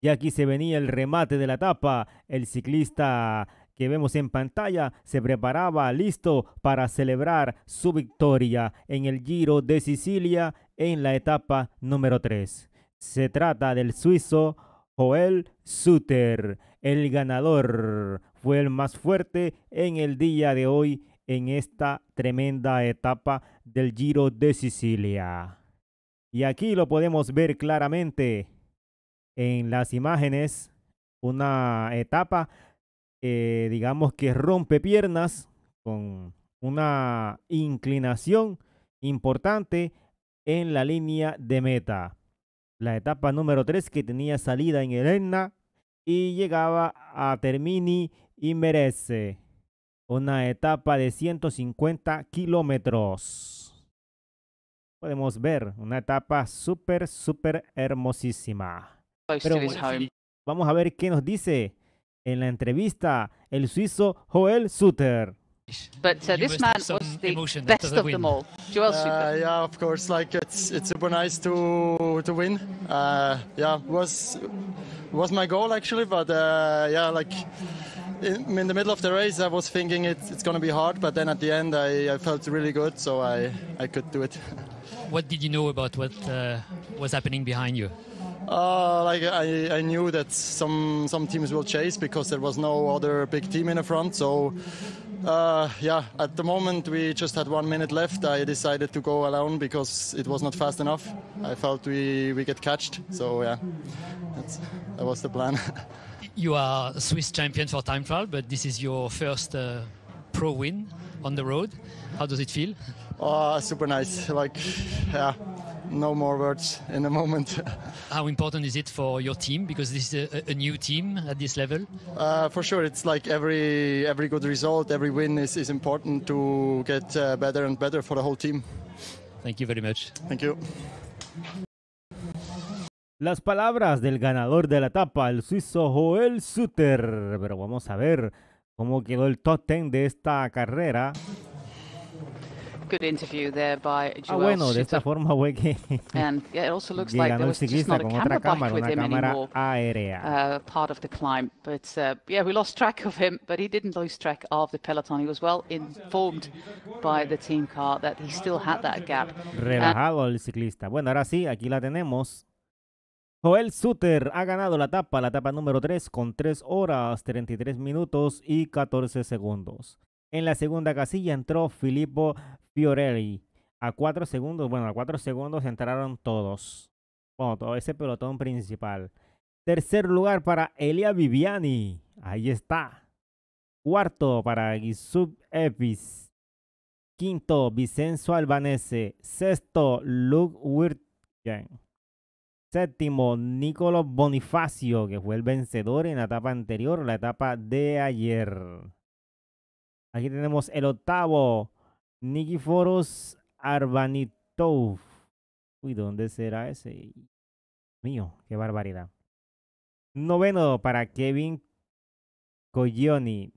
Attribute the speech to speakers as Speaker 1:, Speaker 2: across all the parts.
Speaker 1: Y aquí se venía el remate de la etapa, El ciclista que vemos en pantalla se preparaba listo para celebrar su victoria en el Giro de Sicilia en la etapa número 3. Se trata del suizo Joel Suter. El ganador fue el más fuerte en el día de hoy en esta tremenda etapa del Giro de Sicilia. Y aquí lo podemos ver claramente en las imágenes una etapa, digamos que rompe piernas con una inclinación importante en la línea de meta. La etapa número 3 que tenía salida en Elena y llegaba a Termini y Merece. Una etapa de 150 kilómetros. Podemos ver una etapa súper, súper hermosísima vamos a ver qué nos dice en la entrevista el suizo Joel Suter.
Speaker 2: But uh, this man was the best the of them all. Joel uh, Yeah, of course. Like it's it's super nice to to win. Uh, yeah, was was my goal actually, but uh, yeah, like. In, in, the middle of the race, I was thinking it, it's going to be hard, but then at the end, I, I, felt really good, so I, I could do it. what did you know about what uh, was happening behind you? Uh, like I, I, knew that some some teams will chase because there was no other big team in the front. So uh, yeah, at the moment we just had one minute left. I decided to go alone because it was not fast enough. I felt we, we get catched. So yeah, that was the plan. you are Swiss champion for time trial, but this is your first uh, pro win on the road. How does it feel? Oh, super nice. Like, yeah, no more words in a moment. How important is it for your team? Because this is a, a new team at this level. Uh, for sure, it's like every every good result, every win is, is important to get uh, better and better for the whole team. Thank you very much. Thank you.
Speaker 1: Las palabras del ganador de la etapa, el suizo Joel Suter. Pero vamos a ver cómo quedó el top 10 de esta carrera.
Speaker 2: Good interview there by ah, bueno, de esta
Speaker 1: forma fue que And,
Speaker 2: yeah, it also looks like there was just not a camera cámara, aérea. Uh, part of the climb. But uh, yeah, we lost track of him, but he didn't lose track of the peloton. He was well informed by the team car that he still had that gap. Relajado
Speaker 1: al el ciclista. Bueno, ahora sí, aquí la tenemos. Joel Suter ha ganado la etapa, la etapa número 3, con 3 horas, 33 minutos y 14 segundos. En la segunda casilla entró Filippo Fiorelli. A cuatro segundos, bueno, a cuatro segundos entraron todos. Bueno, todo ese pelotón principal. Tercer lugar para Elia Viviani. Ahí está. Cuarto para Gisub Epis. Quinto, Vicenzo Albanese. Sexto, Luke Wirtgen. Séptimo, Nicolo Bonifacio, que fue el vencedor en la etapa anterior, la etapa de ayer. Aquí tenemos el octavo, Nikiforos Arbanitov. Uy, ¿dónde será ese? Mío, qué barbaridad. Noveno para Kevin Coglioni.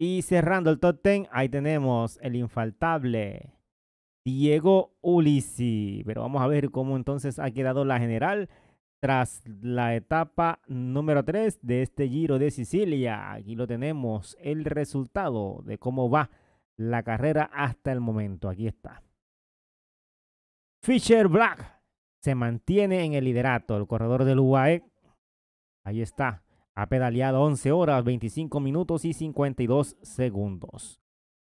Speaker 1: Y cerrando el top 10, ahí tenemos el infaltable Diego Ulisi. Pero vamos a ver cómo entonces ha quedado la general tras la etapa número 3 de este Giro de Sicilia. Aquí lo tenemos, el resultado de cómo va la carrera hasta el momento. Aquí está. Fisher Black se mantiene en el liderato, el corredor del UAE. Ahí está. Ha pedaleado 11 horas, 25 minutos y 52 segundos.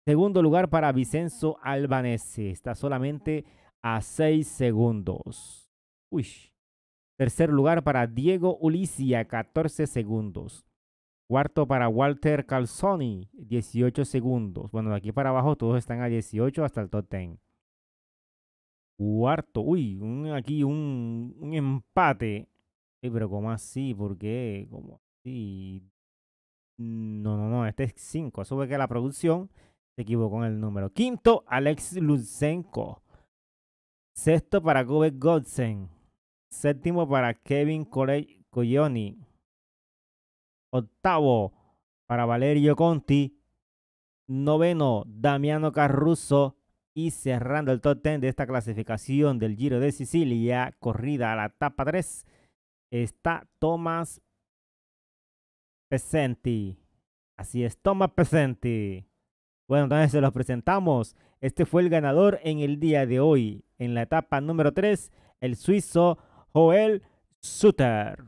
Speaker 1: Segundo lugar para Vicenzo Albanese. Está solamente a 6 segundos. Uy. Tercer lugar para Diego Ulicia, 14 segundos. Cuarto para Walter Calzoni, 18 segundos. Bueno, de aquí para abajo todos están a 18 hasta el top 10. Cuarto, uy, aquí un, empate. pero ¿cómo así? ¿Por qué? ¿Cómo así? No, no, no, este es 5. Eso que la producción se equivocó en el número. Quinto, Alex Lutsenko. Sexto para Gobek Godsen. Séptimo para Kevin Coglioni. Octavo para Valerio Conti. Noveno, Damiano Carruso. Y cerrando el top 10 de esta clasificación del Giro de Sicilia, corrida a la etapa 3, está Tomás Pesenti. Así es, Tomás Pesenti. Bueno, entonces se los presentamos. Este fue el ganador en el día de hoy. En la etapa número 3, el suizo Joel Suter